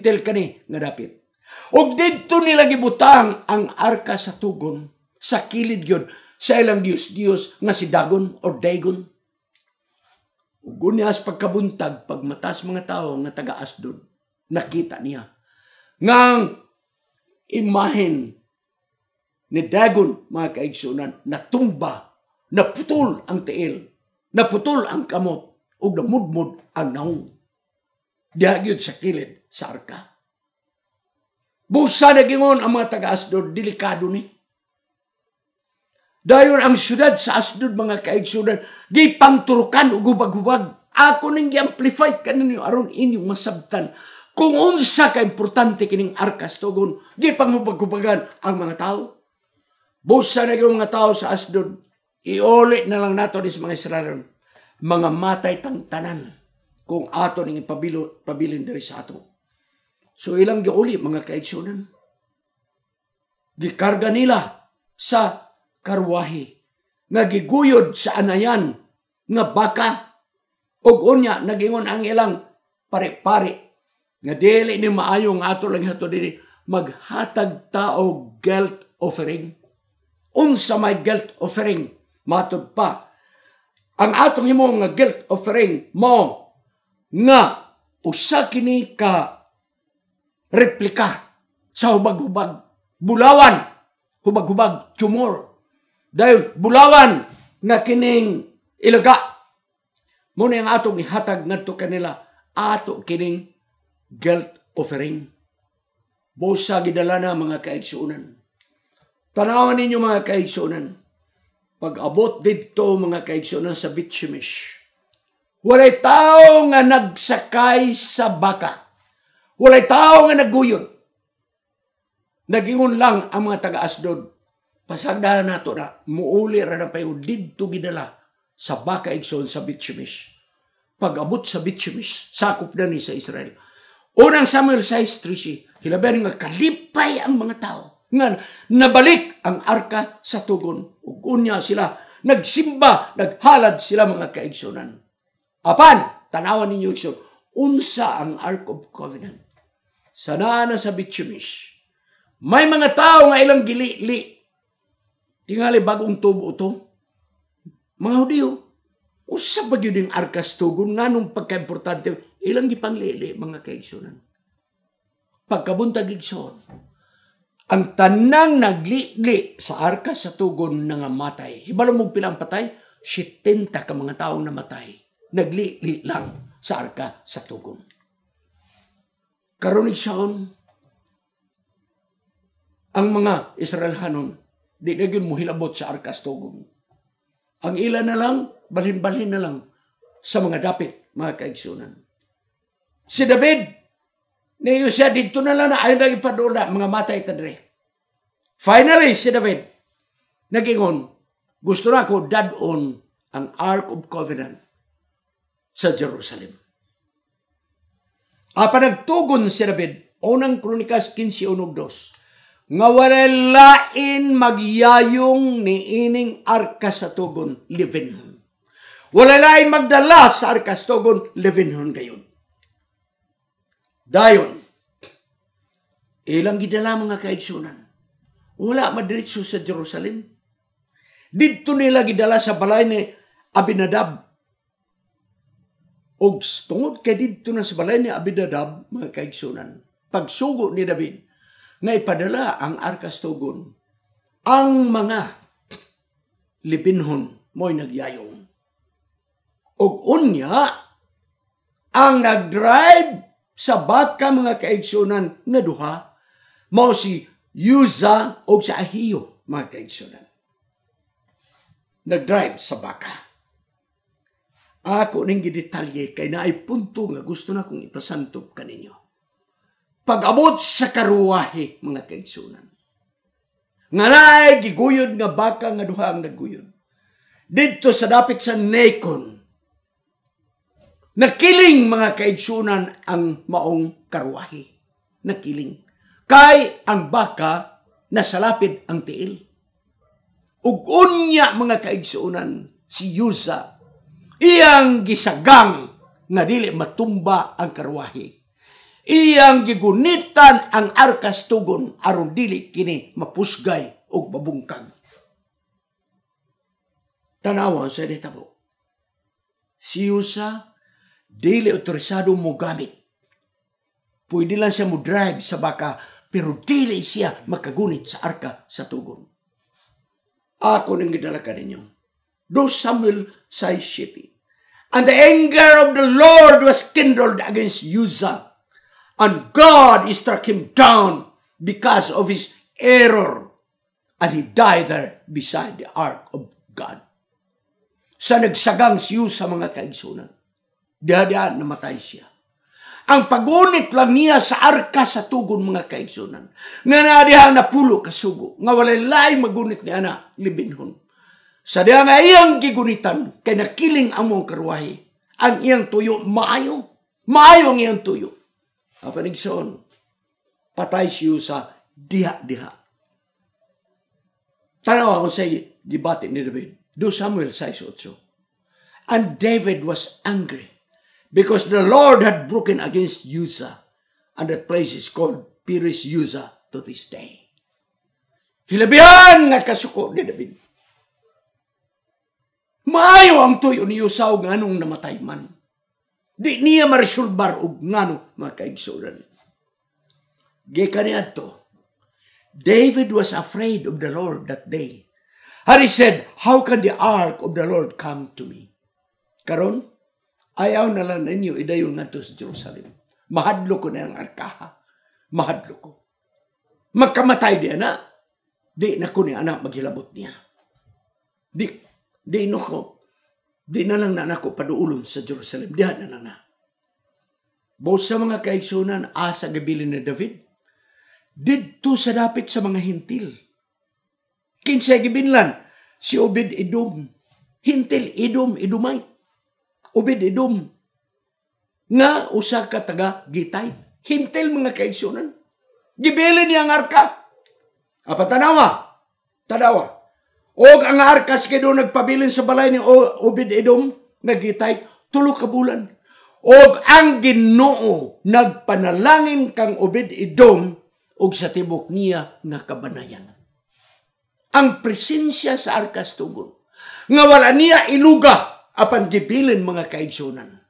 intel kani nga dapit. Og didto nila gibutang ang arka sa tugon sa kilid gyud sa ilang Dios Dios nga si Dagon or Dagon. Ug niya as pagkabuntag pagmatas mga tao nga taga Asdod nakita niya ngang imahen ni Dagon mga kaigsunan natumba naputol ang tiil naputol ang kamot ug namudmod ang naong diha gyud sa kilid sa arka. Busa na gingon ang mga taga-Asdod, delikado ni. Dayon ang syudad sa Asdod, mga kaigsudan, di pangturukan o gubag-hubag. Ako nang i-amplify kaninyo aron inyong masabtan. Kung unsa ka importante kining arkas tugon, di panghubag-hubagan ang mga tao. Busa na yung mga tao sa Asdod, iulit na lang nato ni sa mga Israelon, mga matay tang tanan kung ato ning pabilo, pabilin diri sa ato. So ilang giuli mga kaigsoonan. Gikarga nila sa karwahi Nagiguyod sa anayan nga baka ug unya nagingon ang ilang pare-pare nga dili ni maayong nga ato lang ato dinhi maghatag tao guilt offering. Unsa may guilt offering matod pa ang atong himo nga guilt offering mo nga usa kini ka replika sa hubag-hubag bulawan hubag-hubag tumor dahil bulawan nga kining ilaga mo na ang atong ihatag ngadto kanila ato kining guilt offering busa gidala na mga kaigsoonan tanawan ninyo mga kaigsoonan pag abot didto mga kaigsoonan sa Bitchimish Walay tao nga nagsakay sa baka. Walay tao nga naguyod. Nagingon lang ang mga taga-asdod. Pasagdahan nato na muuli ra ng payo didto gidala sa baka igsoon sa Bitchimish. Pag-abot sa Bitchimish, sakop na ni sa Israel. Unang Samuel 6:3 hilabihan nga kalipay ang mga tao nga nabalik ang arka sa tugon ug unya sila nagsimba naghalad sila mga kaigsoonan Apan, tanawan ninyo iksyon, unsa ang Ark of Covenant. Sana na sa bitumish. May mga tao nga ilang gili-li. Tingali bagong tubo to. Mga Hudiyo, usa ba yun yung arkas tugon nga nung pagka-importante, ilang gipanglili mga kaigsunan. Pagkabunta igsunan, ang tanang nagli sa arkas sa tugon nga matay. Hibalo mo pilang patay, 70 ka mga taong namatay Nagli lang sa arka sa tugon. Karunig saon, ang mga Israelhanon, di na yun muhilabot sa arka sa tugon. Ang ilan na lang, balhin-balhin na lang sa mga dapit, mga kaigsunan. Si David, niyo siya dito na lang na ayaw na ipadula, mga mata itadre. Finally, si David, nagingon, gusto na ako dadon ang Ark of Covenant sa Jerusalem. Apanagtugon si David, unang kronikas 15.1.2, nga warelain magyayong ni ining arka sa tugon, Wala Walalain magdala sa arka sa tugon, Levenhon gayon. Dayon, ilang gidala mga kaigsunan, wala madiritso sa Jerusalem. Dito nila gidala sa balay ni Abinadab Og tungod kay dito na sa balay ni Abinadab, mga kaigsunan, pagsugo ni David, na ipadala ang arkas tugon, ang mga libinhon mo'y nagyayong. Og unya, ang nag-drive sa baka mga kaigsunan nga duha, mao si Yuza o sa Ahiyo, mga kaigsunan. Nagdrive sa baka. Ako ning gidetalye kay naay punto nga gusto na kong ipasantop kaninyo. Pag-abot sa karuwahe, mga kaigsunan. Nga naay giguyod nga baka nga duha ang nagguyod. Dito sa dapit sa Nakon, nakiling mga kaigsunan ang maong karuwahe. Nakiling. Kay ang baka nasalapid ang tiil. Ug unya mga kaigsunan si Yusa Iyang gisagang na dili matumba ang karwahe. Iyang gigunitan ang arkas tugon aron dili kini mapusgay og mabungkag. Tanawan sa ditabo. Siyusa dili otorisado mo gamit. Pwede lang siya mo drive sa baka pero dili siya makagunit sa arka sa tugon. Ako nang gidala ka ninyo. Do Samuel 6.7 And the anger of the Lord was kindled against Uzzah. And God struck him down because of his error. And he died there beside the ark of God. Sa nagsagang si Uzzah, mga kaigsunan, diha-diha namatay siya. Ang pagunit lang niya sa arka sa tugon mga kaigsunan. Nga na pulo kasugo. Nga walay lay magunit niya na libinhon sa diyan ay iyang gigunitan, kay nakiling among karuahi. Ang iyang tuyo, maayo. Maayo ang iyang tuyo. Kapanigsoon, patay siyo sa diha-diha. Tanaw ako sa debate ni David. Do Samuel 6.8 And David was angry because the Lord had broken against Uzzah and that place is called Pires Uzzah to this day. Hilabihan nga kasuko ni David. Maayo ang tuyo niyusaw nga nung namatay man. Di niya marisulbar og nga no, mga kaigsuran. Gika niya to, David was afraid of the Lord that day. And said, How can the ark of the Lord come to me? Karon, ayaw na lang ninyo idayon nga sa Jerusalem. Mahadlo ko na ang arkaha. Mahadlo ko. Magkamatay di na. Di na ko ni anak maghilabot niya. Di di inuko, di na lang nanako paduulon sa Jerusalem, di na na na. Bawat sa mga kaigsunan, asa gabilin ni David, didto sa dapit sa mga hintil. Kinsa gibinlan, si Obed Edom, hintil Edom, Edomite, Obed Edom, nga usa ka taga gitay. Hintil mga kaigsunan. Gibilin niya ang arka. Apa tanawa, tanawa Og ang Arkas kado nagpabilin sa balay ni Obed-Edom, nagitay, tulo ka bulan. Og ang ginoo nagpanalangin kang Obed-Edom og sa tibok niya nakabanayan. Ang presensya sa Arkas tugon nga wala niya iluga apan gibilin mga kaigsunan.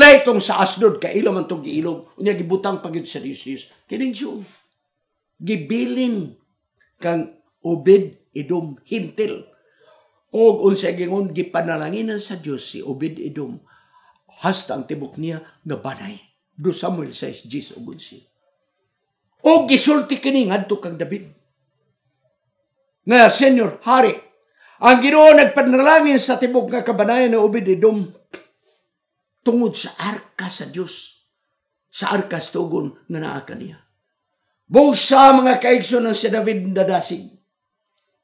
Laitong sa asdod ka man tong giilog unya gibutang pagyud sa Dios Dios. Kining Gibilin kang Obed Edom hintil. Og unsa gingon gipanalanginan sa Dios si Obed Edom hasta ang tibok niya nga banay. Do Samuel says Jesus og 11. Og gisulti kini ngadto kang David. Nga Senyor Hari, ang Ginoo nagpanalangin sa tibok nga kabanayan ni Obed Edom tungod sa arka sa Dios sa arkas tugon nga naa kaniya. Busa mga kaigsoon ng si David dadasig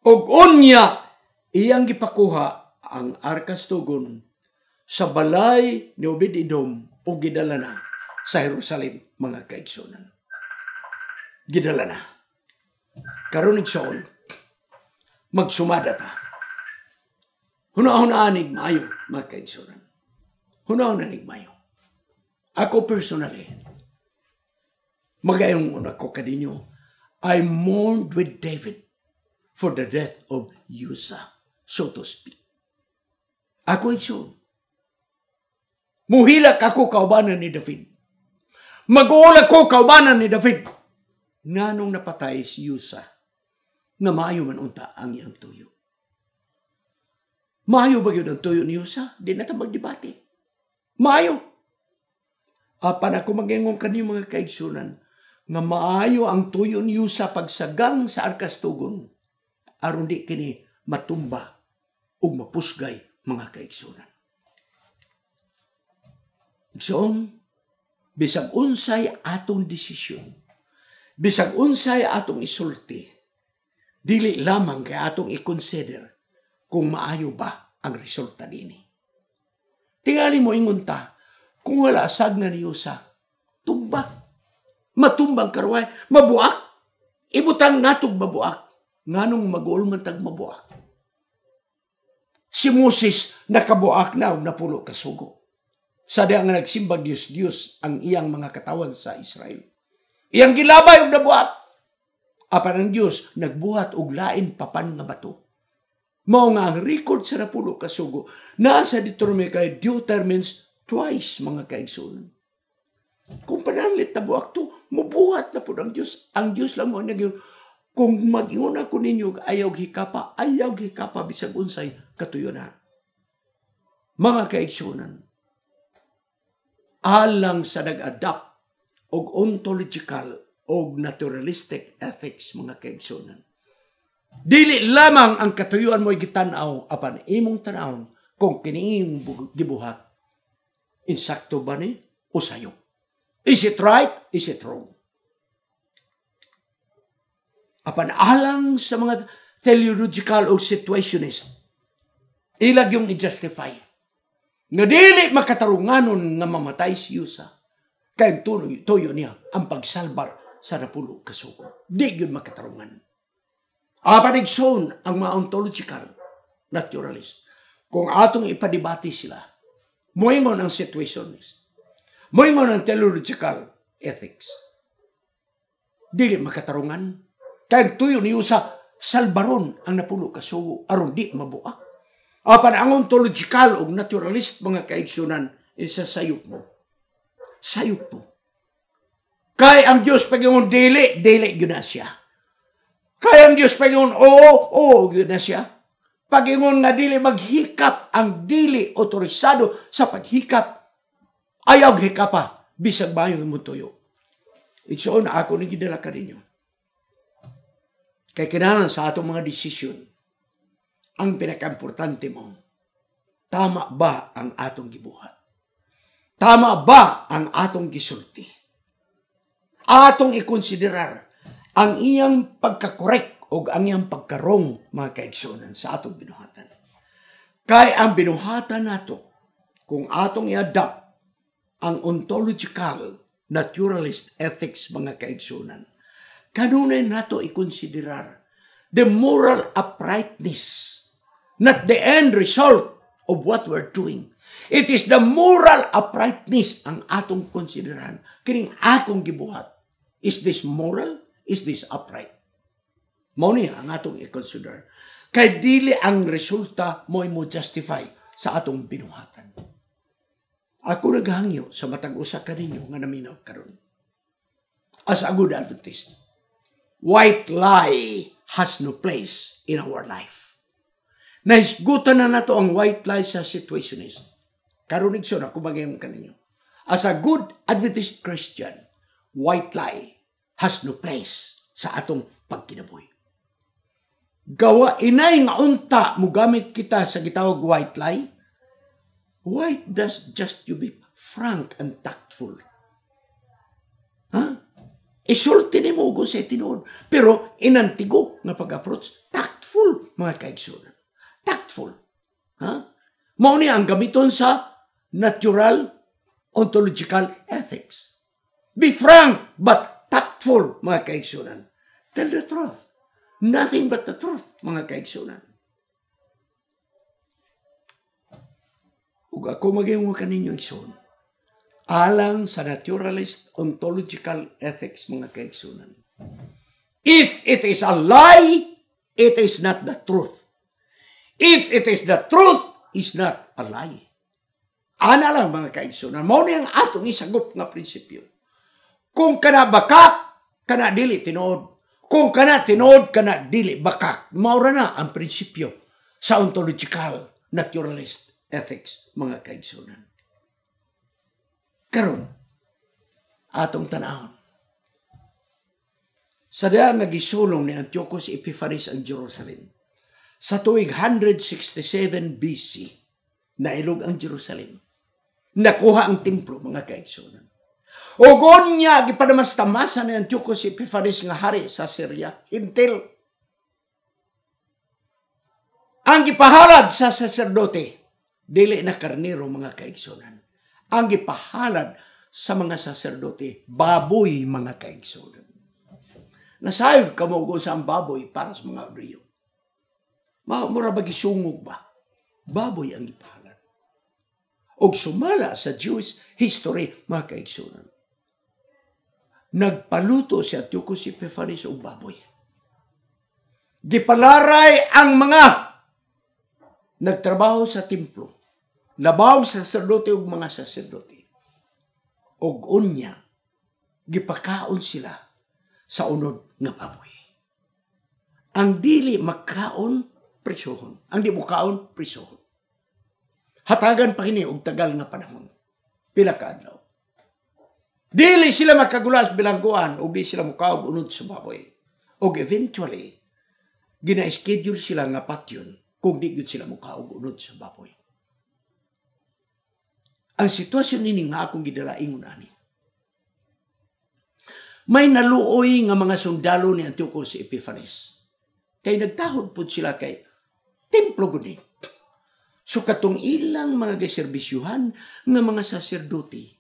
og unya iyang gipakuha ang arkas tugon sa balay ni Obed-Edom o gidala na sa Jerusalem mga kaigsunan. Gidala na. Karon igsoon magsumada ta. Hunahuna anig mayo mga kaigsunan. Hunahuna anig mayo. Ako personally magayong una ko kadinyo I mourned with David for the death of Yusa, so to speak. Ako igsoon. Muhilak ako kaubanan ni David. Maguulak ko kaubanan ni David. Nganong napatay si Yusa na maayo man unta ang iyang tuyo. Mayo ba yun ang tuyo ni Yusa? Di na magdebate. Mayo. Apan ako magingong kaniyo mga kaigsunan nga maayo ang tuyo ni Yusa pagsagang sa arkas tugon aron di kini matumba ug mapusgay mga kaigsunan. Igsoon, bisag unsay atong desisyon, bisag unsay atong isulti, dili lamang kay atong i-consider kung maayo ba ang resulta nini. Tingali mo ingunta, kung wala asag na niyo sa tumba, matumbang karway, mabuak, ibutang natog mabuak nganong magol man tag mabuak. Si Moses nakabuak na og napulo ka kasugo. Sada ang nagsimba Dios Dios ang iyang mga katawan sa Israel. Iyang gilabay og nabuak. Apan ang Dios nagbuhat og lain papan nga bato. Mao nga ang record sa napulo ka kasugo nasa Deuteronomy kay Deuteronomy twice mga kaigsoon. Kung pananglit na buwak to, mubuhat na po ng Diyos. Ang Diyos lang mo na kung mag-iwan ako ninyo, ayaw hikapa, ayaw hikapa, bisag unsay katuyunan. Mga kaigsunan, alang sa nag-adapt og ontological og naturalistic ethics mga kaigsunan. Dili lamang ang katuyuan mo gitanaw apan imong tanawon kung kiniing gibuhat. Insakto ba ni o sayo? Is it right? Is it wrong? Apan alang sa mga teleological o situationist, ilag yung i-justify. Nga makatarunganon nga mamatay si Yusa. Kaya tuloy, toyo niya ang pagsalbar sa napulo kasuko. Di yun makatarungan. Apanigsoon ang mga ontological naturalist. Kung atong ipadibati sila, moingon ang situationist. Moingon ang teleological ethics. Dili makatarungan kaya tuyo niyo sa salbaron ang napulo kasugo aron di mabuak. Apan ang ontological o naturalist mga kaigsunan isa sayop mo. Sayop mo. Kay ang Dios pagingon dili, dili gyud na siya. Kay ang Dios pagingon oo, oo gyud na siya. Pagingon nga dili maghikap ang dili otorisado sa paghikap. Ayaw hikapa bisag bayo mo tuyo. It's on ako ni gidala kaninyo. Kay kinanan sa atong mga desisyon, ang pinakaimportante mo, tama ba ang atong gibuhat? Tama ba ang atong gisulti? Atong ikonsiderar ang iyang pagkakorek o ang iyang pagkarong mga kaigsunan sa atong binuhatan. Kay ang binuhatan nato, kung atong i-adapt ang ontological naturalist ethics mga kaigsunan, kanunay nato ikonsiderar the moral uprightness, not the end result of what we're doing. It is the moral uprightness ang atong konsiderahan. Kining akong gibuhat. Is this moral? Is this upright? Mao niya ang atong i-consider. Kay dili ang resulta mo mo justify sa atong binuhatan. Ako naghangyo sa matag usa kaninyo nga naminaw karon. As a good Adventist white lie has no place in our life. Naisgutan na nato ang white lie sa situationist. Karunig siya na kumagayon kaninyo. As a good Adventist Christian, white lie has no place sa atong pagkinabuhi. Gawa inay nga unta mugamit kita sa gitawag white lie, why does just you be frank and tactful? Huh? E solo mo ugo sa tinuod. Pero inantigo nga pag-approach, tactful mga kaigsunan. Tactful. Ha? Mao ni ang gamiton sa natural ontological ethics. Be frank but tactful mga kaigsunan. Tell the truth. Nothing but the truth mga kaigsunan. Ug ako magayong kaninyo igsunan alang sa naturalist ontological ethics, mga kaigsunan. If it is a lie, it is not the truth. If it is the truth, is not a lie. Ana lang mga kaigsunan, mao ni ang atong isagop nga prinsipyo. Kung kana bakak, kana dili tinuod. Kung kana tinuod, kana dili bakak. Mao ra na ang prinsipyo sa ontological naturalist ethics, mga kaigsunan karon atong tanahon. Sa diyan nga ni Antiochus Epiphanes ang Jerusalem. Sa tuig 167 BC, nailog ang Jerusalem. Nakuha ang templo, mga kaigsunan. Ogon niya, gipadamastamas ni Antiochus Epiphanes nga hari sa Syria, intil. Ang gipahalad sa saserdote, dili na karnero, mga kaigsunan ang gipahalad sa mga saserdote, baboy mga kaigsoon. Nasayod ka mo sa ang baboy para sa mga riyo. Mura ba gisungog ba? Baboy ang ipahalad. Og sumala sa Jewish history, mga kaigsunan. Nagpaluto si Atiukos Epiphanes og baboy. Gipalaray ang mga nagtrabaho sa templo labawg saserdote ug mga saserdote. Og unya, gipakaon sila sa unod nga baboy. Ang dili makaon, prisohon. Ang dili mukaon, prisohon. Hatagan pa kini og tagal nga panahon. Pila ka adlaw. Dili sila makagulas bilangguan o di sila mukaog unod sa baboy. og eventually, gina-schedule sila nga patyon kung di sila mukaog unod sa baboy ang sitwasyon ini nga akong gidalaingon ani. May naluoy nga mga sundalo ni Antiochus Epiphanes. Kay nagtahod pud sila kay templo guni. So katong ilang mga geserbisyuhan nga mga saserdote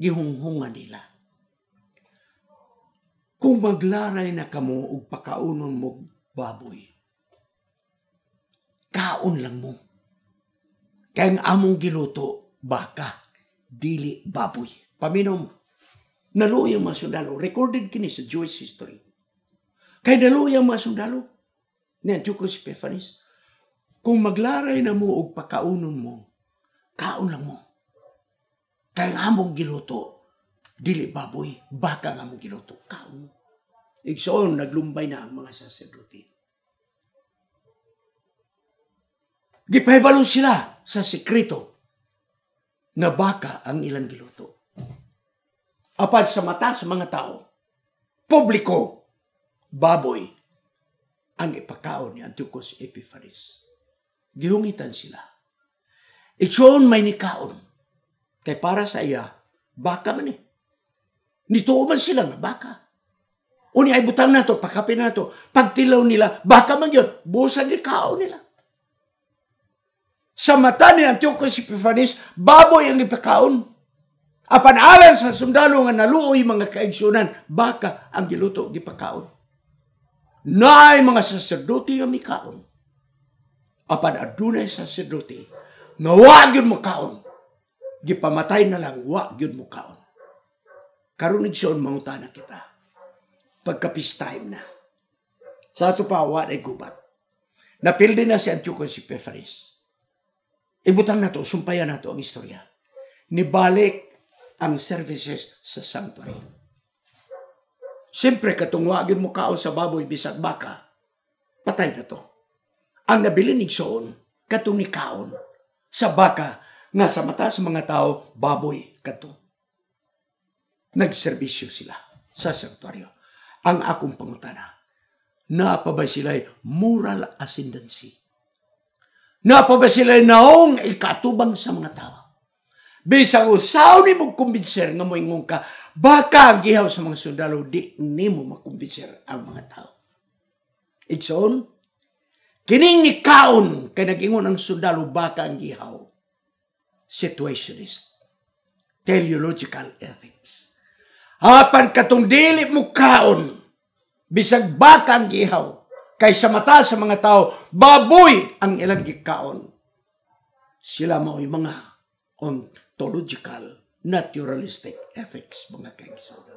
gihunghunga nila. Kung maglaray na kamo og pakaunon mo baboy, kaon lang mo. Kaya ang among giluto, baka, dili baboy. Paminaw mo. Naluoy ang mga sundalo. Recorded kini sa Jewish history. Kay naluoy ang mga sundalo. Ni Antiochus Epiphanes. Kung maglaray na mo og pakaunon mo, kaon lang mo. Kay ang among giluto, dili baboy, baka nga among giluto, kaon mo. Igsoon, naglumbay na ang mga saserdote. Gipahibalo sila sa sekreto na baka ang ilang giluto. Apad sa mata sa mga tao, publiko, baboy, ang ipakaon ni Antiochus Epiphanes. Gihungitan sila. Itsoon may nikaon. Kay para sa iya, baka man eh. Nituo man sila na baka. Uni ay butang to, pakapin to. Pagtilaw nila, baka man yun, busa gikaon nila sa mata ni Antiochus Epiphanes, baboy ang ipakaon. Apan alan sa sundalo nga naluoy mga kaigsoonan, baka ang giluto gipakaon. Naay mga saserdote nga mikaon. Apan adunay saserdote nga wa gyud mo Gipamatay na lang wa gyud mo kaon. Karon igsoon mangutana kita. Pagkapis time na. Sa ato pa wa gubat. Napildi na si Antiochus Epiphanes. Ibutang nato, sumpayan nato ang istorya. Nibalik ang services sa sanctuary. Siyempre, katungwagin mo kaon sa baboy bisag baka, patay na to. Ang nabilinig soon, katong ni kaon, sa baka, nga sa mata sa mga tao, baboy kato. Nagserbisyo sila sa sanctuary. Ang akong pangutana, na pa ba sila'y moral ascendancy? pa Napabasila naong ikatubang sa mga tao. Bisang usaw ni mo kumbinser nga mo ingong ka, baka ang gihaw sa mga sundalo, di ni mo makumbinser ang mga tao. It's on. Kining ni kaon, kay nagingon ang sundalo, baka ang gihaw. Situationist. Teleological ethics. Hapan katong dili mo kaon, bisag baka ang gihaw, kaysa mata sa mga tao, baboy ang ilang gikaon. Sila mao'y mga ontological, naturalistic effects, mga kaigsoonan.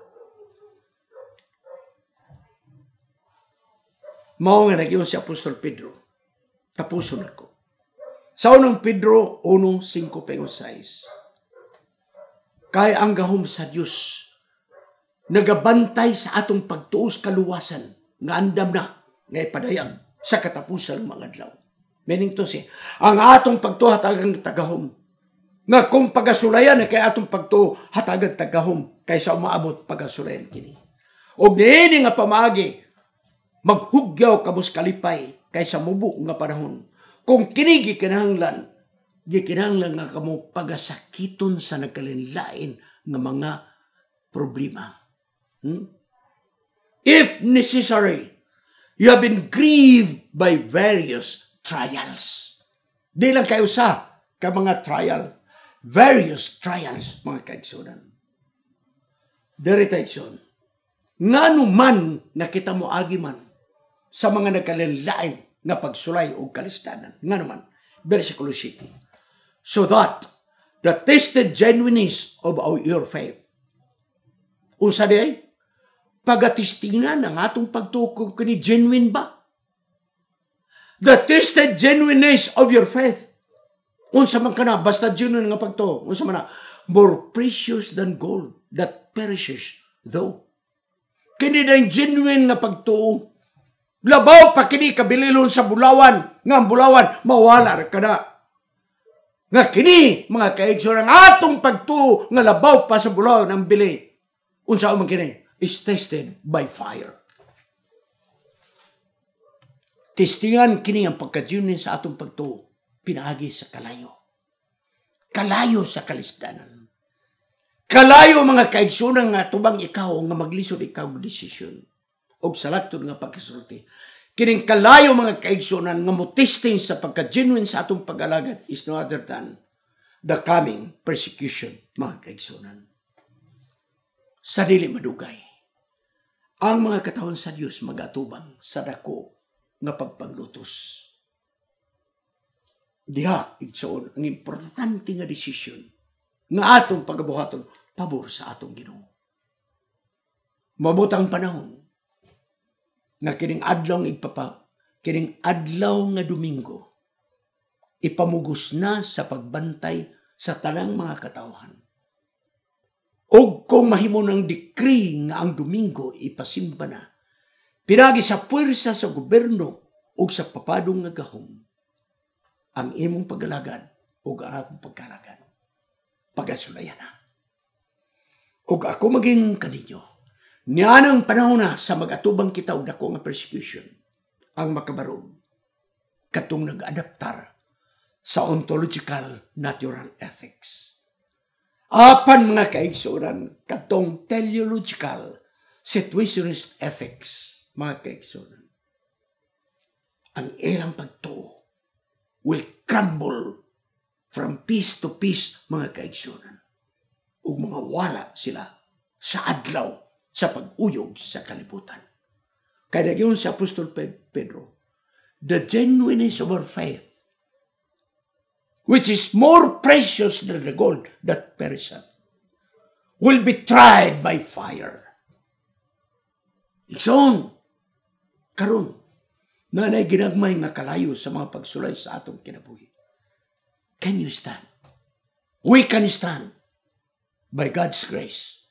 Mao nga naging si Apostol Pedro. Tapuson ko. Sa unang Pedro 1.5.6 6 Kay ang gahom sa Dios nagabantay sa atong pagtuos kaluwasan nga andam na ngay padayag sa katapusan ng mga adlaw. Meaning to siya, ang atong pagtuo hatagang tagahom. Nga kung pagasulayan na kay atong pagtuo hatagang tagahom kaysa umaabot pagasulayan kini. Og niini nga pamagi, maghugyaw kabus kalipay kaysa mubo nga panahon. Kung kinigi kinahanglan, gikinahanglan nga kamo pagasakiton sa nagkalinlain nga mga problema. Hmm? If necessary, You have been grieved by various trials. Di lang kayo sa ka mga trial. Various trials, mga kaigsunan. Derita igsun. Nga man nakita mo agiman sa mga nagkalilain na pagsulay o kalistanan. Nga naman, versikulo 7. So that the tested genuineness of our, your faith. Unsa di ay? pagatistina ang atong pagtuko kini genuine ba? The tested genuineness of your faith. Unsa man kana basta genuine nga pagtuo, unsa man more precious than gold that perishes though. Kini dang genuine nga pagtuo. Labaw pa kini kabililon sa bulawan, nga bulawan mawala kada. Nga kini mga kaigsoon ang atong pagtuo nga labaw pa sa bulawan ang bili. Unsa man kini? is tested by fire. Testingan kini ang pagkadiyunin sa atong pagtuo, pinaagi sa kalayo. Kalayo sa kalisdanan. Kalayo mga kaigsunan nga tubang ikaw nga maglisod ikaw og desisyon og salaktod nga pagkasulti. Kining kalayo mga kaigsunan nga motesting sa pagka-genuine sa atong pag-alagad is no other than the coming persecution mga kaigsunan. Sarili dili madugay ang mga katawhan sa Dios magatubang sa dako nga pagpaglutos. Diha igsoon ang importante nga desisyon nga atong pagabuhaton pabor sa atong Ginoo. Mabutang panahon nga kining adlaw nga igpapa kining adlaw nga Domingo ipamugos na sa pagbantay sa tanang mga katawhan ug kung mahimo ng decree nga ang Domingo ipasimba na, pinagi sa puwersa sa gobyerno ug sa papadong nga gahom ang imong pagalagad ug ang akong pagkalagad. Pagasulayan na. Ug ako maging kaninyo, niyanang panahon na sa magatubang kita og dako nga persecution, ang makabarog, katong nag-adaptar sa ontological natural ethics apan mga kaigsuran katong teleological situationist ethics mga kaigsuran ang ilang pagtuo will crumble from piece to piece mga kaigsuran o mga wala sila sa adlaw sa pag-uyog sa kalibutan kay dagyon si apostol Pedro the genuineness of our faith which is more precious than the gold that perisheth, will be tried by fire. Its own, karon, na ginagmay nga kalayo sa mga pagsulay sa atong kinabuhi. Can you stand? We can stand by God's grace.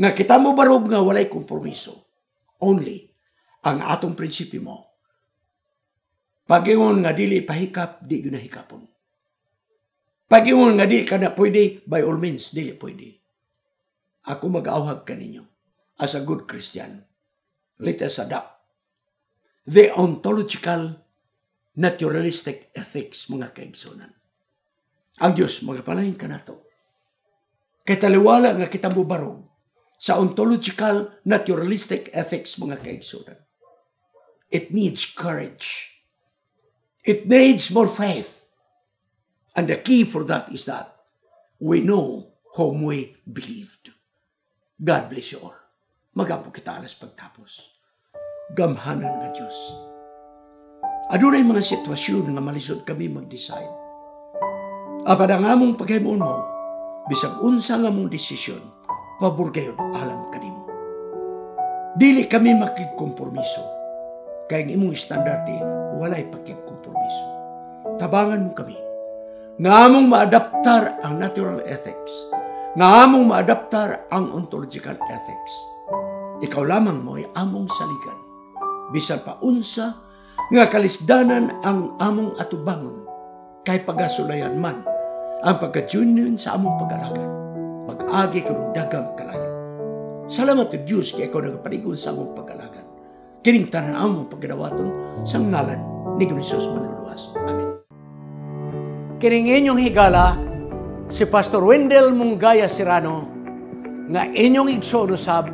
Nga kita mo barog nga walay kompromiso. Only ang atong prinsipyo mo. Pagingon nga dili pahikap, di yun hikapon. Pag yung nga di ka na pwede, by all means, dili pwede. Ako mag-auhag ka ninyo as a good Christian. Let us adapt the ontological naturalistic ethics, mga kaigsunan. Ang Diyos, magapalain ka na to. Kitaliwala nga kita mubarog sa ontological naturalistic ethics, mga kaigsunan. It needs courage. It needs more faith. And the key for that is that we know whom we believed. God bless you all. Magampo kita alas pagtapos. Gamhanan na Diyos. Adunay mga sitwasyon nga malisod kami mag-decide. Apan ang among paghimuon mo, bisag unsa nga mong desisyon, pabor kayo alam kanimo. Dili kami makigkompromiso. Kaya ang imong standarte, walay pagkikompromiso. Tabangan mo kami Naamong maadaptar ang natural ethics. Naamong maadaptar ang ontological ethics. Ikaw lamang mo ay among saligan. Bisan pa unsa nga kalisdanan ang among atubangon kay pagasulayan man ang pagka-genuine sa among pag Mag-agi ko ng dagang kalayo. Salamat to Diyos kay ako nagparigon sa among pag-alagan. Kining tanaw among pagkadawaton sa ngalan ni Krisos Manluluwas. Amen. Kining inyong higala, si Pastor Wendell Mungaya Serrano nga inyong igsoon usab,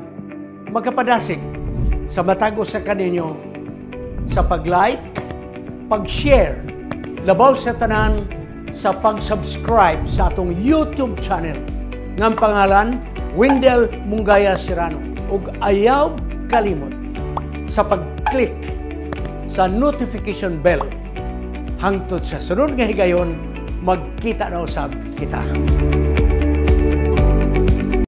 magkapadasig sa matagos sa kaninyo sa pag-like, pag-share, labaw sa tanan, sa pag-subscribe sa atong YouTube channel ng pangalan Wendell Mungaya Serrano ug ayaw kalimot sa pag-click sa notification bell hangtod sa sunod nga higayon Magkita na usab kita.